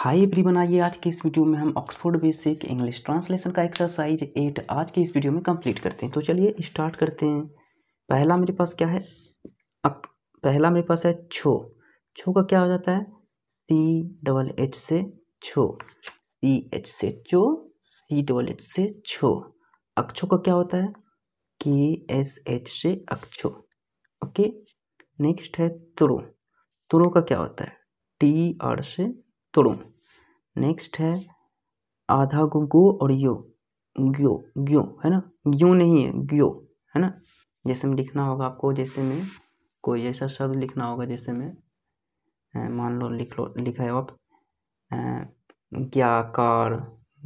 hi everyone आइए आज के इस वीडियो में हम ऑक्सफोर्ड बेसिक इंग्लिश ट्रांसलेशन का एक्सरसाइज एट आज के इस वीडियो में कंप्लीट करते हैं तो चलिए स्टार्ट करते हैं पहला मेरे पास क्या है अक, पहला मेरे पास है छो छो का क्या हो जाता है सी डबल एच से छो सी एच से चो सी डबल एच से छो अक्षो का क्या होता है के एस एच से अक्षो ओके नेक्स्ट है तुरो तुरो का क्या होता है टी आर से तुड़ुम नेक्स्ट है आधा गो गो और यो ग्यो ग्यो है ना यो नहीं है ग्यो है ना जैसे में लिखना होगा आपको जैसे में कोई ऐसा शब्द लिखना होगा जैसे में मान लो लिख लो लिख रहे हो आप ग्याकार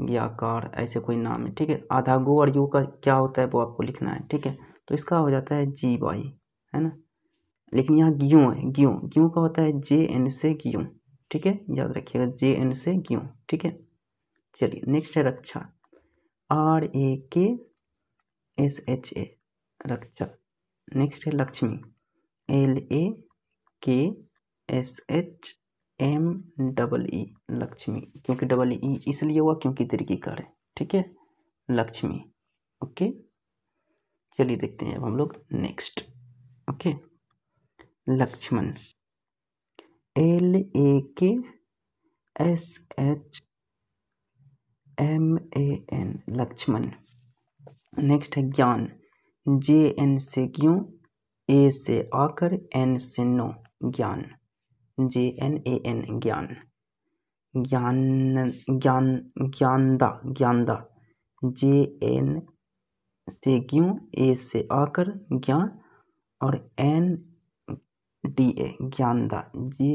ग्याकार ऐसे कोई नाम है ठीक है आधा गो और यो का क्या होता है वो आपको लिखना है ठीक है तो इसका हो जाता है जी वाई है ना लेकिन यहाँ ग्यों है ग्यों ग्यों का होता है जे एन से ग्यों ठीक है याद रखिएगा जे एन से क्यों ठीक है चलिए नेक्स्ट है रक्षा R A K S H A रक्षा नेक्स्ट है Lakshmi L A K S H M double E Lakshmi क्योंकि डबल ई इसलिए हुआ क्योंकि दीर्घिकार है ठीक है लक्ष्मी ओके चलिए देखते हैं अब हम लोग next okay Lakshman L A K S H M A N Lakshman next है ज्ञान जे एन से क्यों ए से आकर एन से नो ज्ञान जे एन ए एन ज्ञान ज्ञान ज्ञान ज्ञानदा ज्ञानदा जे एन से क्यों ए से आकर ज्ञान और एन डी ए ज्ञानदा J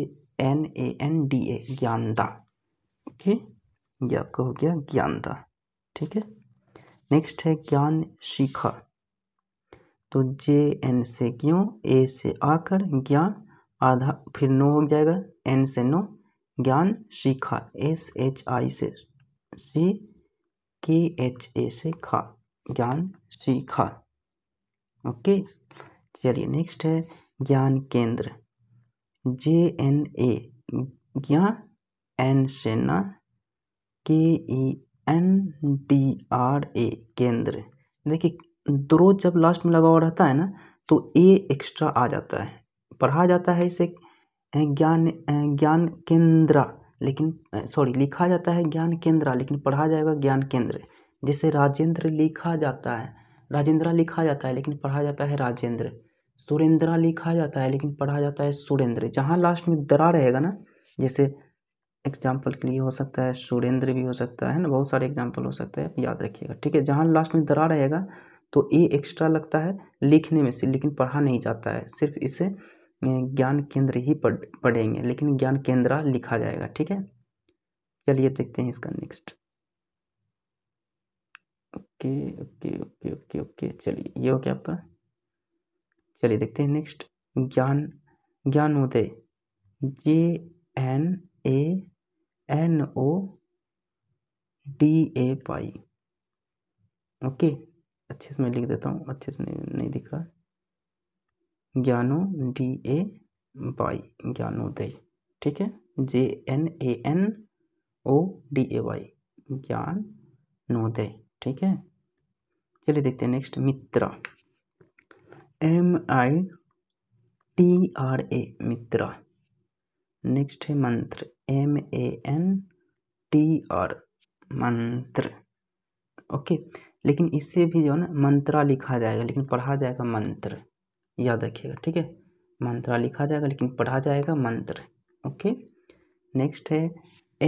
N A N D A ज्ञानदा ओके ये आपका हो गया ज्ञानदा ठीक है नेक्स्ट है ज्ञान शिखा तो जे एन से क्यों ए से आकर ज्ञान आधा फिर नो हो जाएगा एन से नो ज्ञान शिखा एस एच आई से सी के एच ए से खा ज्ञान शिखा ओके चलिए नेक्स्ट है ज्ञान केंद्र जे एन ए ज्ञान एन सेना K E N D R A केंद्र देखिए द्रो जब लास्ट में लगा हुआ रहता है ना तो ए एक्स्ट्रा आ जाता है पढ़ा जाता है इसे ज्ञान ज्ञान केंद्रा लेकिन सॉरी लिखा जाता है ज्ञान केंद्रा लेकिन पढ़ा जाएगा ज्ञान केंद्र जिसे राजेंद्र लिखा जाता है राजेंद्रा लिखा जाता है लेकिन पढ़ा जाता है राजेंद्र सुरेंद्रा लिखा जाता है लेकिन पढ़ा जाता है सुरेंद्र जहाँ लास्ट में दरा रहेगा ना जैसे एग्जाम्पल के लिए हो सकता है सुरेंद्र भी हो सकता है ना बहुत सारे एग्जाम्पल हो सकते हैं याद रखिएगा ठीक है जहाँ लास्ट में दरा रहेगा तो ए एक्स्ट्रा लगता है लिखने में से लेकिन पढ़ा नहीं जाता है सिर्फ इसे ज्ञान केंद्र ही पढ़ पढ़ेंगे लेकिन ज्ञान केंद्र लिखा जाएगा ठीक है चलिए देखते हैं इसका next okay okay okay okay okay चलिए ये हो गया आपका चलिए देखते हैं नेक्स्ट ज्ञान ज्ञानोदय J N A N O D A Y okay अच्छे से मैं लिख देता हूँ अच्छे से नहीं, नहीं दिख रहा ज्ञानो डी ए बाई ज्ञानोदय ठीक है J N A N O D A Y ज्ञान नोदय ठीक है चलिए देखते हैं नेक्स्ट मित्रा M I T R A मित्र नेक्स्ट है मंत्र M A N T R मंत्र ओके लेकिन इससे भी जो है ना मंत्रा लिखा जाएगा लेकिन पढ़ा जाएगा मंत्र याद रखिएगा ठीक है मंत्रा लिखा जाएगा लेकिन पढ़ा जाएगा मंत्र ओके नेक्स्ट है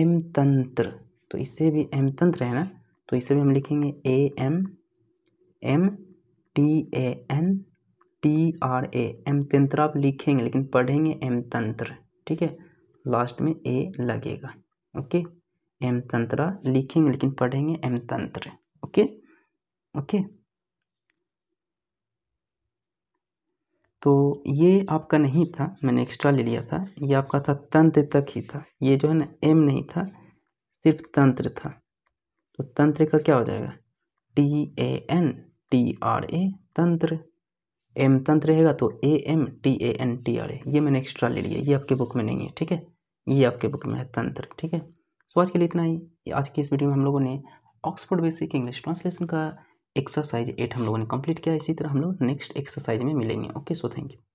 एम तंत्र तो इससे भी एम तंत्र है ना तो इससे भी हम लिखेंगे A M M T A N T R A M तंत्र आप लिखेंगे लेकिन पढ़ेंगे एम तंत्र ठीक है लास्ट में ए लगेगा ओके एम तंत्र लिखेंगे लेकिन पढ़ेंगे एम तंत्र ओके ओके तो ये आपका नहीं था मैंने एक्स्ट्रा ले लिया था ये आपका था तंत्र तक ही था ये जो है ना एम नहीं था सिर्फ तंत्र था तो तंत्र का क्या हो जाएगा T A N T R A तंत्र एम तंत्र रहेगा तो A M T A N T R A ये मैंने एक्स्ट्रा ले लिया ये आपके बुक में नहीं है ठीक है ये आपके बुक में है तंत्र ठीक है सो आज के लिए इतना ही आज की इस वीडियो में हम लोगों ने ऑक्सफोर्ड बेसिक इंग्लिश ट्रांसलेशन का एक्सरसाइज एट हम लोगों ने कंप्लीट किया इसी तरह हम लोग नेक्स्ट एक्सरसाइज में मिलेंगे ओके सो थैंक यू